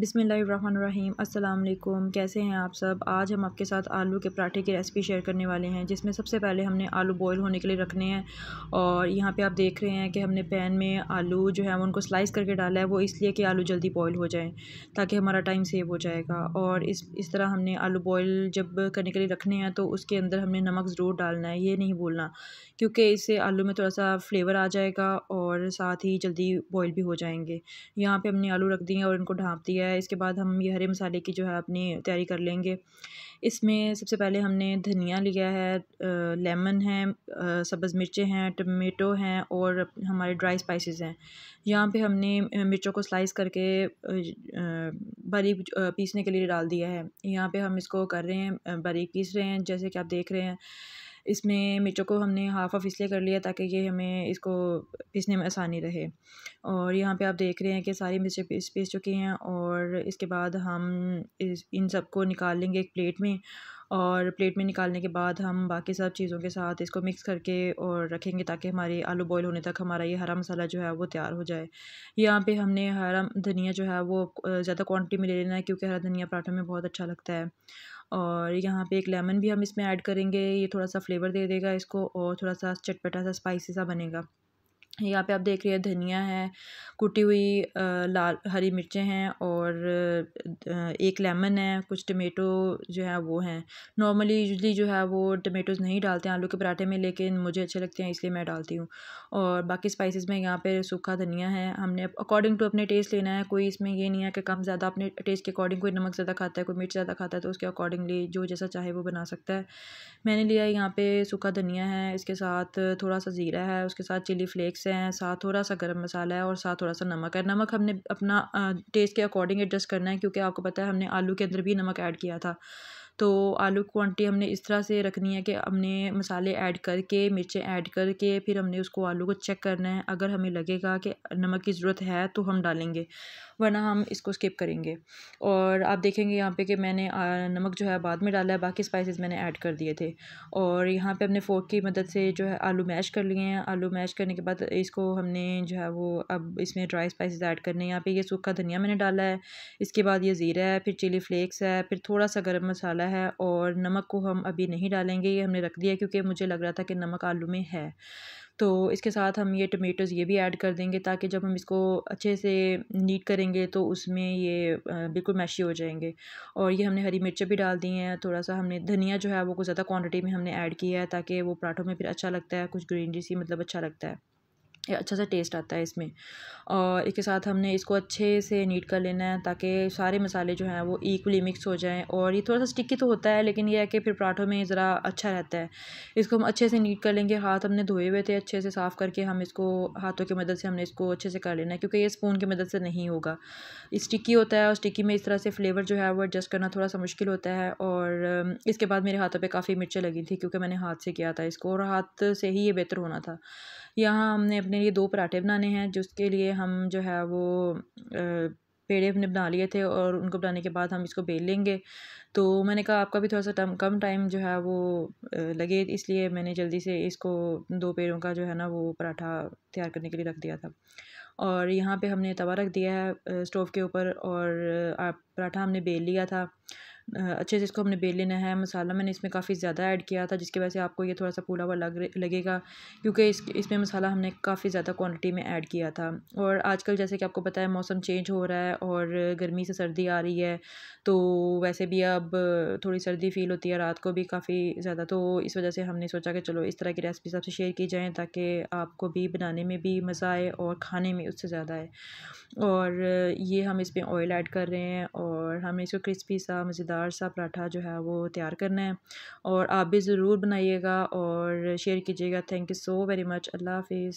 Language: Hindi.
बिसमीम अल्लाम कैसे हैं आप सब आज हम आपके साथ आलू के पराठे की रेसिपी शेयर करने वाले हैं जिसमें सबसे पहले हमने आलू बॉईल होने के लिए रखने हैं और यहाँ पे आप देख रहे हैं कि हमने पैन में आलू जो है उनको स्लाइस करके डाला है वो इसलिए कि आलू जल्दी बॉयल हो जाए ताकि हमारा टाइम सेव हो जाएगा और इस इस तरह हमने आलू बॉयल जब करने के लिए रखने हैं तो उसके अंदर हमने नमक ज़रूर डालना है ये नहीं भूलना क्योंकि इससे आलू में थोड़ा सा फ्लेवर आ जाएगा और साथ ही जल्दी बॉयल भी हो जाएंगे यहाँ पर हमने आलू रख दिए और इनको ढाँप दिया गया है इसके बाद हम ये हरे मसाले की जो है अपनी तैयारी कर लेंगे इसमें सबसे पहले हमने धनिया लिया है लेमन है सब्ज़ मिर्चें हैं टमेटो हैं और हमारे ड्राई स्पाइसेस हैं यहाँ पे हमने मिर्चों को स्लाइस करके बारीक पीसने के लिए डाल दिया है यहाँ पे हम इसको कर रहे हैं बारीक पीस रहे हैं जैसे कि आप देख रहे हैं इसमें मिर्चों को हमने हाफ़ ऑफ़ इसलिए कर लिया ताकि ये हमें इसको पीसने में आसानी रहे और यहाँ पे आप देख रहे हैं कि सारी मिर्चें पीस पीस चुकी हैं और इसके बाद हम इस इन सबको निकाल लेंगे एक प्लेट में और प्लेट में निकालने के बाद हम बाकी सब चीज़ों के साथ इसको मिक्स करके और रखेंगे ताकि हमारे आलू बॉयल होने तक हमारा ये हरा मसाला जो है वो तैयार हो जाए यहाँ पे हमने हरा धनिया जो है वो ज़्यादा क्वांटिटी में ले लेना है क्योंकि हरा धनिया पराठों में बहुत अच्छा लगता है और यहाँ पे एक लेमन भी हम इसमें ऐड करेंगे ये थोड़ा सा फ्लेवर दे देगा इसको और थोड़ा सा चटपटा सा स्पाइसी सा बनेगा यहाँ पे आप देख रहे हैं धनिया है कुटी हुई लाल हरी मिर्चें हैं और एक लेमन है कुछ टमेटो जो है वो हैं नॉर्मली यूजली जो है वो टमेटोज़ नहीं डालते हैं आलू के पराठे में लेकिन मुझे अच्छे लगते हैं इसलिए मैं डालती हूँ और बाकी स्पाइसेस में यहाँ पे सूखा धनिया है हमने अकॉर्डिंग टू अपने टेस्ट लेना है कोई इसमें ये नहीं है कि कम ज़्यादा अपने टेस्ट के अकॉर्डिंग कोई नमक ज़्यादा खाता है कोई मिर्च ज़्यादा खाता है तो उसके अकॉर्डिंगली जो जैसा चाहे वो बना सकता है मैंने लिया यहाँ पर सूखा धनिया है इसके साथ थोड़ा सा ज़ीरा है उसके साथ चिली फ्लेक्स से हैं साथ थोड़ा सा गर्म मसाला है और साथ थोड़ा सा नमक है नमक हमने अपना टेस्ट के अकॉर्डिंग एडजस्ट करना है क्योंकि आपको पता है हमने आलू के अंदर भी नमक ऐड किया था तो आलू की क्वांटिटी हमने इस तरह से रखनी है कि हमने मसाले ऐड करके मिर्चें ऐड करके फिर हमने उसको आलू को चेक करना है अगर हमें लगेगा कि नमक की ज़रूरत है तो हम डालेंगे वरना हम इसको स्किप करेंगे और आप देखेंगे यहाँ पे कि मैंने नमक जो है बाद में डाला है बाकी स्पाइसेस मैंने ऐड कर दिए थे और यहाँ पे हमने फोर्क की मदद से जो है आलू मैश कर लिए हैं आलू मैश करने के बाद इसको हमने जो है वो अब इसमें ड्राई स्पाइसेस ऐड करने हैं यहाँ पे ये सूखा धनिया मैंने डाला है इसके बाद ये ज़ीरा है फिर चिली फ्लेक्स है फिर थोड़ा सा गर्म मसाला है और नमक को हम अभी नहीं डालेंगे ये हमने रख दिया क्योंकि मुझे लग रहा था कि नमक आलू में है तो इसके साथ हम ये टमेटोज़ ये भी ऐड कर देंगे ताकि जब हम इसको अच्छे से नीट करेंगे तो उसमें ये बिल्कुल मैशी हो जाएंगे और ये हमने हरी मिर्चें भी डाल दी हैं थोड़ा सा हमने धनिया जो है वो कुछ ज़्यादा क्वांटिटी में हमने ऐड किया है ताकि वो पराठों में फिर अच्छा लगता है कुछ ग्रीनरी सी मतलब अच्छा लगता है अच्छा सा टेस्ट आता है इसमें और इसके साथ हमने इसको अच्छे से नीट कर लेना है ताकि सारे मसाले जो हैं वो इक्वली मिक्स हो जाएं और ये थोड़ा सा स्टिकी तो होता है लेकिन ये है कि फिर पराठों में ज़रा अच्छा रहता है इसको हम अच्छे से नीट कर लेंगे हाथ हमने धोए हुए थे अच्छे से साफ़ करके हम इसको हाथों की मदद से हमने इसको अच्छे से कर लेना है क्योंकि ये स्पून की मदद से नहीं होगा स्टिकी होता है और स्टिकी में इस तरह से फ्लेवर जो है वो एडजस्ट करना थोड़ा सा मुश्किल होता है और इसके बाद मेरे हाथों पर काफ़ी मिर्चें लगी थी क्योंकि मैंने हाथ से किया था इसको और हाथ से ही ये बेहतर होना था यहाँ हमने अपने मेरे ये दो पराठे बनाने हैं जिसके लिए हम जो है वो पेड़े हमने बना लिए थे और उनको बनाने के बाद हम इसको बेल लेंगे तो मैंने कहा आपका भी थोड़ा सा टाइम कम टाइम जो है वो लगे इसलिए मैंने जल्दी से इसको दो पेड़ों का जो है ना वो पराठा तैयार करने के लिए रख दिया था और यहाँ पे हमने तवा रख दिया है स्टोव के ऊपर और पराठा हमने बेल लिया था अच्छे से इसको हमने बेल लेना है मसाला मैंने इसमें काफ़ी ज़्यादा ऐड किया था जिसकी वजह से आपको ये थोड़ा सा पूला हुआ लग लगेगा क्योंकि इस इसमें मसाला हमने काफ़ी ज़्यादा क्वांटिटी में ऐड किया था और आजकल जैसे कि आपको पता है मौसम चेंज हो रहा है और गर्मी से सर्दी आ रही है तो वैसे भी अब थोड़ी सर्दी फील होती है रात को भी काफ़ी ज़्यादा तो इस वजह से हमने सोचा कि चलो इस तरह की रेसिपी सबसे शेयर की जाएँ ताकि आपको भी बनाने में भी मज़ा आए और खाने में उससे ज़्यादा आए और ये हम इसमें ऑयल ऐड कर रहे हैं और हमें इसको क्रिस्पी सा मज़ेदार मज़ेदार सा पराठा जो है वो तैयार करना है और आप भी ज़रूर बनाइएगा और शेयर कीजिएगा thank you so very much अल्लाह हाफिज़